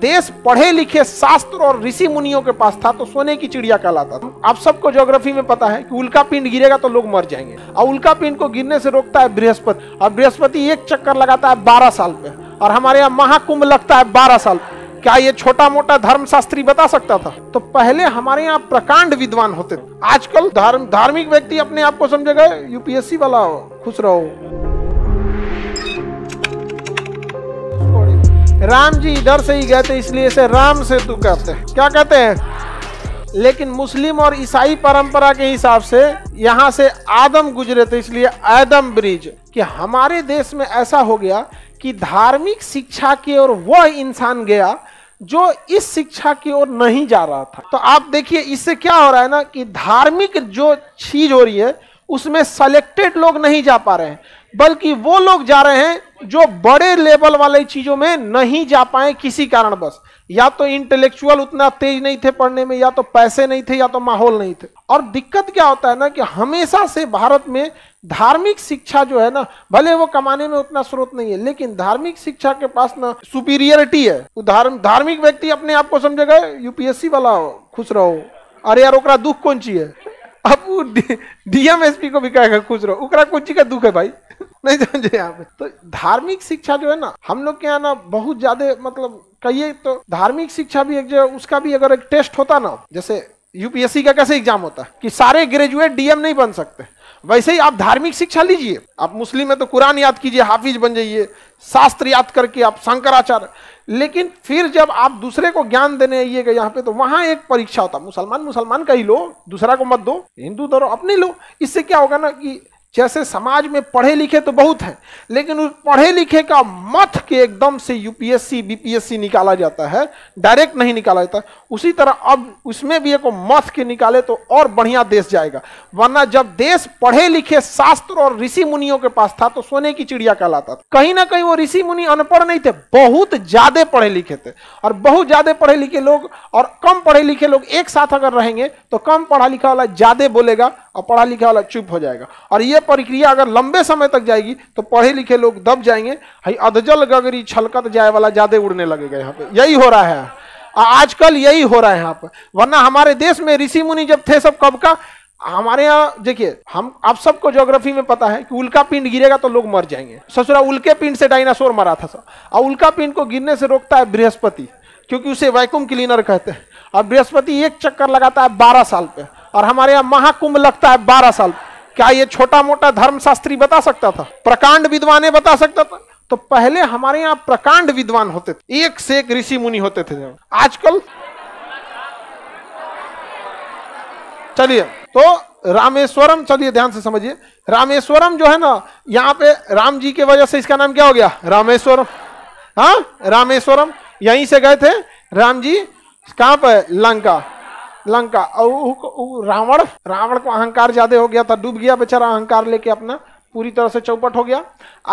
देश पढ़े लिखे शास्त्र और ऋषि मुनियों के पास था तो सोने की चिड़िया कहलाता था आप सबको ज्योग्राफी में पता है कि उल्का पिंड गिरेगा तो लोग मर जाएंगे और उल्का पिंड को गिरने से रोकता है बृहस्पति और बृहस्पति एक चक्कर लगाता है बारह साल पे और हमारे यहाँ महाकुंभ लगता है बारह साल क्या ये छोटा मोटा धर्मशास्त्री बता सकता था तो पहले हमारे यहाँ प्रकांड विद्वान होते थे आजकल धार्मिक व्यक्ति अपने आप को समझेगा यूपीएससी वाला खुश रहो राम जी इधर से ही गए थे इसलिए इसे राम सेतु कहते हैं क्या कहते हैं लेकिन मुस्लिम और ईसाई परंपरा के हिसाब से यहाँ से आदम गुजरे थे इसलिए आदम ब्रिज कि हमारे देश में ऐसा हो गया कि धार्मिक शिक्षा की ओर वह इंसान गया जो इस शिक्षा की ओर नहीं जा रहा था तो आप देखिए इससे क्या हो रहा है ना कि धार्मिक जो चीज हो रही है उसमें सेलेक्टेड लोग नहीं जा पा रहे हैं बल्कि वो लोग जा रहे हैं जो बड़े लेवल वाले चीजों में नहीं जा पाए किसी कारण बस या तो इंटेलेक्चुअल उतना तेज नहीं थे पढ़ने में या तो पैसे नहीं थे या तो माहौल नहीं थे और दिक्कत क्या होता है ना कि हमेशा से भारत में धार्मिक शिक्षा जो है ना भले वो कमाने में उतना स्रोत नहीं है लेकिन धार्मिक शिक्षा के पास ना सुपीरियरिटी है उदाहरण धार्मिक व्यक्ति अपने आप को समझेगा यूपीएससी वाला खुश रहो अरे यार दुख कौन चाहिए डीएमएसपी को भी कहेगा खुश रहो उकरा कुछ का दुख है भाई नहीं समझे तो यहाँ तो धार्मिक शिक्षा जो है ना हम लोग के यहाँ ना बहुत ज्यादा मतलब कहिए तो धार्मिक शिक्षा भी एक जो उसका भी अगर एक टेस्ट होता ना जैसे यूपीएससी का कैसे एग्जाम होता है कि सारे ग्रेजुएट डीएम नहीं बन सकते वैसे ही आप धार्मिक शिक्षा लीजिए आप मुस्लिम है तो कुरान याद कीजिए हाफिज बन जाइए शास्त्र याद करके आप शंकराचार्य लेकिन फिर जब आप दूसरे को ज्ञान देने आइएगा यहाँ पे तो वहां एक परीक्षा होता मुसलमान मुसलमान का ही लो दूसरा को मत दो हिंदू धरो अपने लो इससे क्या होगा ना कि जैसे समाज में पढ़े लिखे तो बहुत हैं लेकिन उस पढ़े लिखे का मत के एकदम से यूपीएससी बीपीएससी निकाला जाता है डायरेक्ट नहीं निकाला जाता उसी तरह अब उसमें भी एक मत के निकाले तो और बढ़िया देश जाएगा वरना जब देश पढ़े लिखे शास्त्र और ऋषि मुनियों के पास था तो सोने की चिड़िया कहलाता था कहीं ना कहीं वो ऋषि मुनि अनपढ़ नहीं थे बहुत ज्यादा पढ़े लिखे थे और बहुत ज्यादा पढ़े लिखे लोग और कम पढ़े लिखे लोग एक साथ अगर रहेंगे तो कम पढ़ा लिखा वाला ज्यादा बोलेगा और पढ़ा लिखा वाला चुप हो जाएगा और ये प्रक्रिया अगर लंबे समय तक जाएगी तो पढ़े लिखे लोग दब जाएंगे भाई अधजल गगरी छलकत जाए वाला ज़्यादा उड़ने लगेगा यहाँ पे यही हो रहा है आजकल यही हो रहा है यहाँ पर वरना हमारे देश में ऋषि मुनि जब थे सब कब का हमारे यहाँ देखिए हम आप सबको ज्योग्राफी में पता है कि उल्का पिंड गिरेगा तो लोग मर जाएंगे ससुरा उल्के पिंड से डायनासोर मरा था सब और उल्का पिंड को गिरने से रोकता है बृहस्पति क्योंकि उसे वैक्यूम क्लीनर कहते हैं और बृहस्पति एक चक्कर लगाता है बारह साल पे और हमारे यहाँ महाकुंभ लगता है बारह साल क्या ये छोटा मोटा धर्मशास्त्री बता सकता था प्रकांड विद्वाने बता सकता था तो पहले हमारे यहाँ प्रकांड विद्वान होते थे एक से एक ऋषि मुनि होते थे आजकल चलिए तो रामेश्वरम चलिए ध्यान से समझिए रामेश्वरम जो है ना यहाँ पे राम जी के वजह से इसका नाम क्या हो गया रामेश्वरम हाँ रामेश्वरम यहीं से गए थे राम जी कहाँ पर लंका लंका और रावण रावण को अहंकार ज्यादा हो गया था डूब गया बेचारा अहंकार लेके अपना पूरी तरह से चौपट हो गया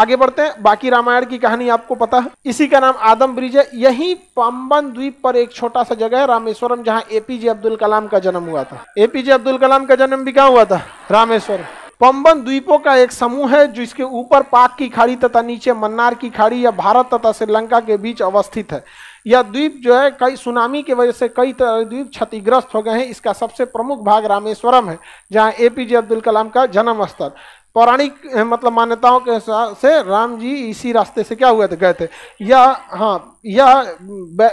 आगे बढ़ते हैं बाकी रामायण की कहानी आपको पता है इसी का नाम आदम ब्रिज है यही पंबन द्वीप पर एक छोटा सा जगह है रामेश्वरम जहाँ एपीजे अब्दुल कलाम का जन्म हुआ था एपीजे अब्दुल कलाम का जन्म भी क्या हुआ था रामेश्वर पम्बन द्वीपों का एक समूह है जिसके ऊपर पाक की खाड़ी तथा नीचे मन्नार की खाड़ी या भारत तथा श्रीलंका के बीच अवस्थित है यह द्वीप जो है कई सुनामी की वजह से कई तरह द्वीप क्षतिग्रस्त हो गए हैं इसका सबसे प्रमुख भाग रामेश्वरम है जहाँ ए पी जे अब्दुल कलाम का जन्म स्थल पौराणिक मतलब मान्यताओं के हिसाब से राम जी इसी रास्ते से क्या हुए थे गए थे यह हाँ यह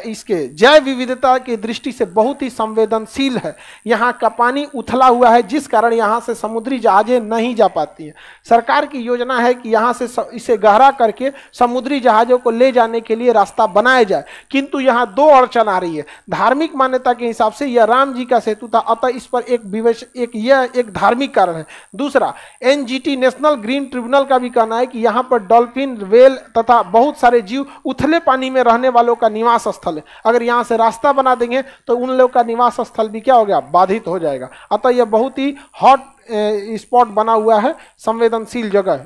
इसके जैव विविधता की दृष्टि से बहुत ही संवेदनशील है यहाँ का पानी उथला हुआ है जिस कारण यहाँ से समुद्री जहाज़ें नहीं जा पाती हैं सरकार की योजना है कि यहाँ से इसे गहरा करके समुद्री जहाज़ों को ले जाने के लिए रास्ता बनाया जाए किंतु यहाँ दो अड़चन आ रही है धार्मिक मान्यता के हिसाब से यह राम जी का सेतु था अतः इस पर एक विवेश एक यह एक धार्मिक कारण है दूसरा एन जी टी यूसी नेशनल ग्रीन ट्रिब्यूनल का भी कहना है कि यहाँ पर डॉल्फिन वेल तथा बहुत सारे जीव उथले पानी में रहने वालों का निवास स्थल है अगर यहाँ से रास्ता बना देंगे तो उन लोग का निवास स्थल भी क्या हो गया बाधित हो जाएगा अतः यह बहुत ही हॉट स्पॉट बना हुआ है संवेदनशील जगह है